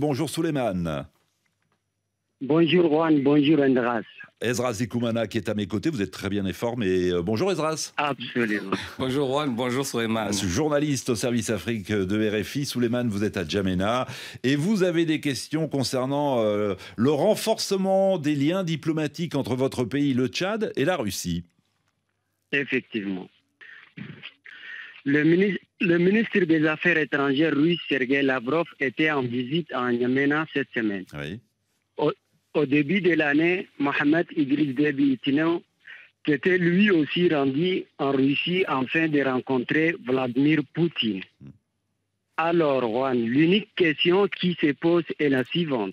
Bonjour Souleymane. Bonjour Juan, bonjour Andras. Ezra Zikoumana qui est à mes côtés, vous êtes très bien informé. Euh, bonjour Ezras. Absolument. bonjour Juan, bonjour Souleymane. Ah, journaliste au service Afrique de RFI, Souleymane, vous êtes à Djamena et vous avez des questions concernant euh, le renforcement des liens diplomatiques entre votre pays, le Tchad, et la Russie. Effectivement. Le ministre, des Affaires étrangères louis Sergei Lavrov, était en visite en Yamena cette semaine. Au, début de l'année, Mohamed Idriss Déby qui était lui aussi rendu en Russie afin de rencontrer Vladimir Poutine. Hmm. Alors, Juan, l'unique question qui se pose est la suivante.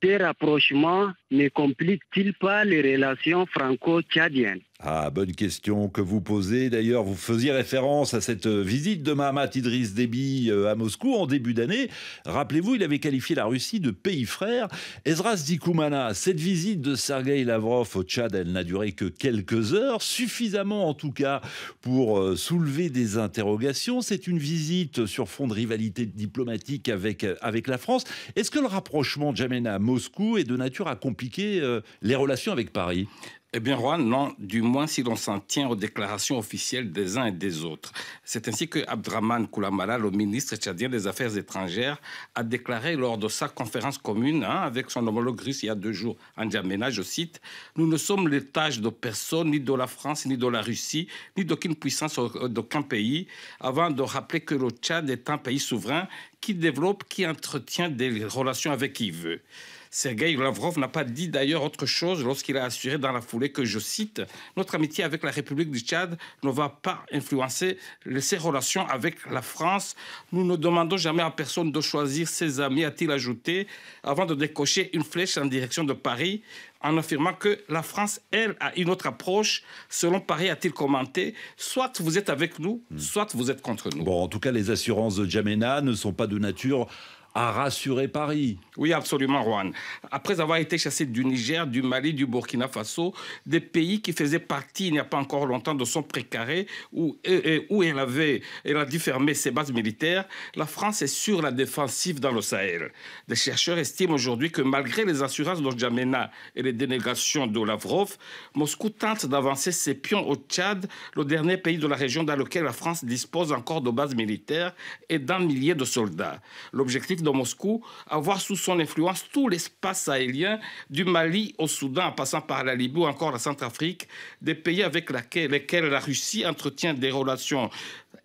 Tes rapprochements ne complique-t-il pas les relations franco-tchadiennes Ah, bonne question que vous posez. D'ailleurs, vous faisiez référence à cette visite de Mahmoud Idriss Déby euh, à Moscou en début d'année. Rappelez-vous, il avait qualifié la Russie de pays frère. Ezra Zikoumana, cette visite de Sergei Lavrov au Tchad, elle n'a duré que quelques heures, suffisamment en tout cas pour euh, soulever des interrogations. C'est une visite sur fond de rivalité diplomatique avec, euh, avec la France. Est-ce que le rapprochement de à Moscou est de nature à compliquer euh, les relations avec Paris eh bien, Juan, non, du moins si l'on s'en tient aux déclarations officielles des uns et des autres. C'est ainsi que Abdraman Koulamala, le ministre tchadien des Affaires étrangères, a déclaré lors de sa conférence commune hein, avec son homologue russe il y a deux jours, N'Djamena, je cite, Nous ne sommes l'étage de personne, ni de la France, ni de la Russie, ni d'aucune puissance euh, d'aucun pays, avant de rappeler que le Tchad est un pays souverain qui développe, qui entretient des relations avec qui veut. Sergei Lavrov n'a pas dit d'ailleurs autre chose lorsqu'il a assuré dans la foulée que, je cite, notre amitié avec la République du Tchad ne va pas influencer ses relations avec la France. Nous ne demandons jamais à personne de choisir ses amis, a-t-il ajouté, avant de décocher une flèche en direction de Paris en affirmant que la France, elle, a une autre approche. Selon Paris, a-t-il commenté, soit vous êtes avec nous, hmm. soit vous êtes contre nous. Bon, en tout cas, les assurances de Jamena ne sont pas de nature a rassuré Paris. Oui, absolument, Juan. Après avoir été chassé du Niger, du Mali, du Burkina Faso, des pays qui faisaient partie il n'y a pas encore longtemps de son précaré où, euh, euh, où elle, avait, elle a dû fermer ses bases militaires, la France est sur la défensive dans le Sahel. Des chercheurs estiment aujourd'hui que malgré les assurances de et les dénégations de Lavrov, Moscou tente d'avancer ses pions au Tchad, le dernier pays de la région dans lequel la France dispose encore de bases militaires et d'un millier de soldats. L'objectif de Moscou, avoir sous son influence tout l'espace sahélien, du Mali au Soudan, en passant par la Libye ou encore la Centrafrique, des pays avec lesquels la Russie entretient des relations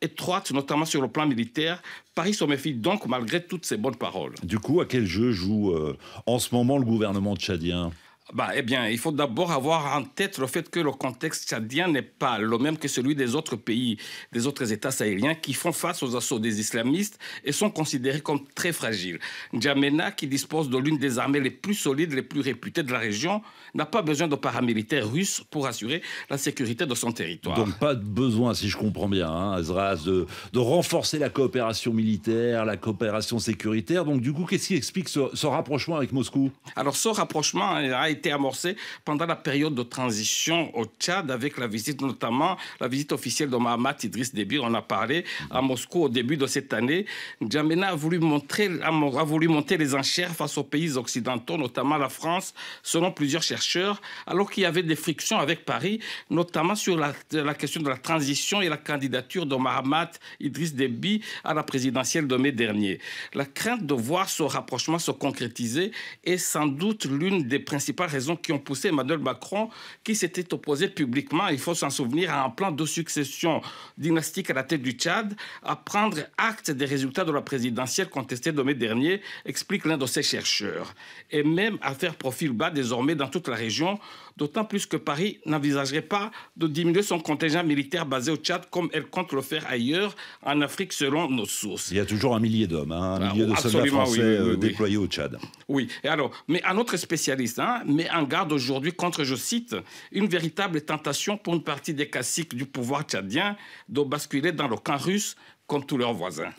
étroites, notamment sur le plan militaire. Paris se méfie donc malgré toutes ses bonnes paroles. Du coup, à quel jeu joue euh, en ce moment le gouvernement tchadien bah, eh bien, il faut d'abord avoir en tête le fait que le contexte tchadien n'est pas le même que celui des autres pays, des autres États sahéliens qui font face aux assauts des islamistes et sont considérés comme très fragiles. N'Djamena, qui dispose de l'une des armées les plus solides, les plus réputées de la région, n'a pas besoin de paramilitaires russes pour assurer la sécurité de son territoire. Donc pas de besoin, si je comprends bien, hein, de, renforcer la coopération militaire, la coopération sécuritaire. Donc du coup, qu'est-ce qui explique ce, ce rapprochement avec Moscou Alors ce rapprochement a été été amorcée pendant la période de transition au Tchad, avec la visite notamment, la visite officielle de Mahamat Idriss Déby, on a parlé, à Moscou au début de cette année. Djamena a voulu, montrer, a voulu monter les enchères face aux pays occidentaux, notamment la France, selon plusieurs chercheurs, alors qu'il y avait des frictions avec Paris, notamment sur la, la question de la transition et la candidature de Mahamat Idriss Déby à la présidentielle de mai dernier. La crainte de voir ce rapprochement se concrétiser est sans doute l'une des principales raisons qui ont poussé Emmanuel Macron, qui s'était opposé publiquement, il faut s'en souvenir, à un plan de succession dynastique à la tête du Tchad, à prendre acte des résultats de la présidentielle contestée de mai dernier, explique l'un de ses chercheurs. Et même à faire profil bas désormais dans toute la région, d'autant plus que Paris n'envisagerait pas de diminuer son contingent militaire basé au Tchad comme elle compte le faire ailleurs en Afrique selon nos sources. Il y a toujours un millier d'hommes, hein, un ah, millier de oh, soldats français euh, déployés au Tchad. Oui, et alors, mais un autre spécialiste, hein, met en garde aujourd'hui contre, je cite, une véritable tentation pour une partie des caciques du pouvoir tchadien de basculer dans le camp russe comme tous leurs voisins.